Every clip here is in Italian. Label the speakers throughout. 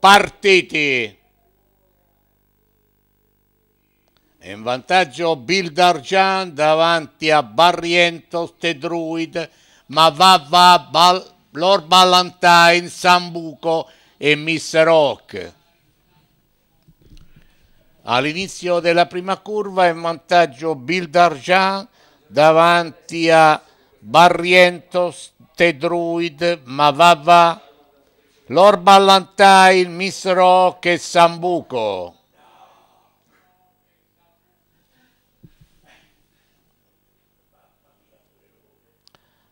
Speaker 1: partiti. In vantaggio Bill Bildarjan davanti a Barrientos, The Druid, Tedruid, va Bal, Lord Ballantine, Sambuco e Mr. Rock. All'inizio della prima curva in vantaggio Bill Bildarjan davanti a Barrientos, The Druid, ma va, va. Lord Ballantai, Miss Rock e Sambuco.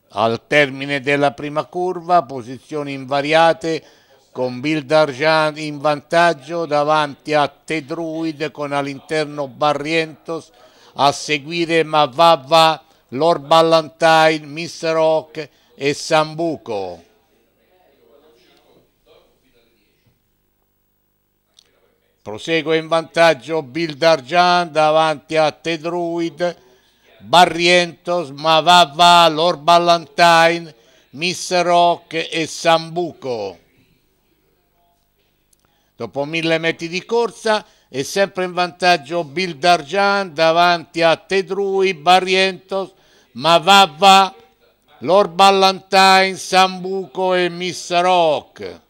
Speaker 1: Al termine della prima curva, posizioni invariate con Bill Darjan in vantaggio davanti a Tedruid con all'interno Barrientos a seguire Mavava, Lord Ballantyne, Mr. Rock e Sambuco. Prosegue in vantaggio Bill Darjan davanti a Tedruid, Barrientos, Mavava, Lord Ballantine, Miss Rock e Sambuco. Dopo mille metri di corsa è sempre in vantaggio Bill Darjan davanti a Tedrui, Barrientos, Mavava, Lord Ballantine, Sambuco e Miss Rock.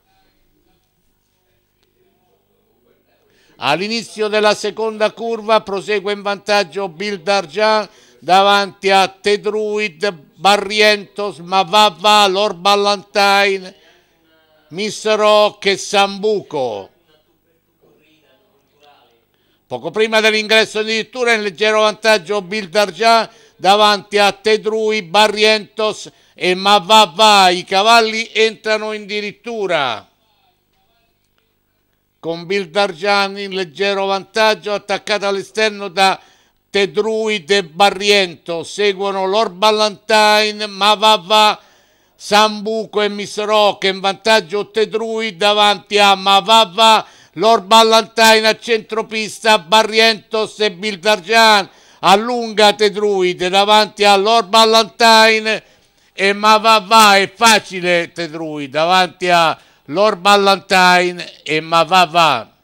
Speaker 1: All'inizio della seconda curva prosegue in vantaggio Bill Darjan davanti a Tedruid, Barrientos, Mavava, Lord Ballantine, Rock e Sambuco. Poco prima dell'ingresso addirittura in leggero vantaggio Bill Darjan davanti a Tedruid, Barrientos e Mavava. I cavalli entrano in dirittura con Bill Dargiani in leggero vantaggio, attaccato all'esterno da Tedruit e Barriento, seguono Lord Ballantine, Mavava, Sambuco e Misro che in vantaggio Tedruit davanti a Mavava, Lord Ballantine a centropista, Barrientos e Bill Dargiani, allunga Tedruit davanti a Lord Ballantine e Mavava è facile Tedruit davanti a Lord Ballantine e Mavava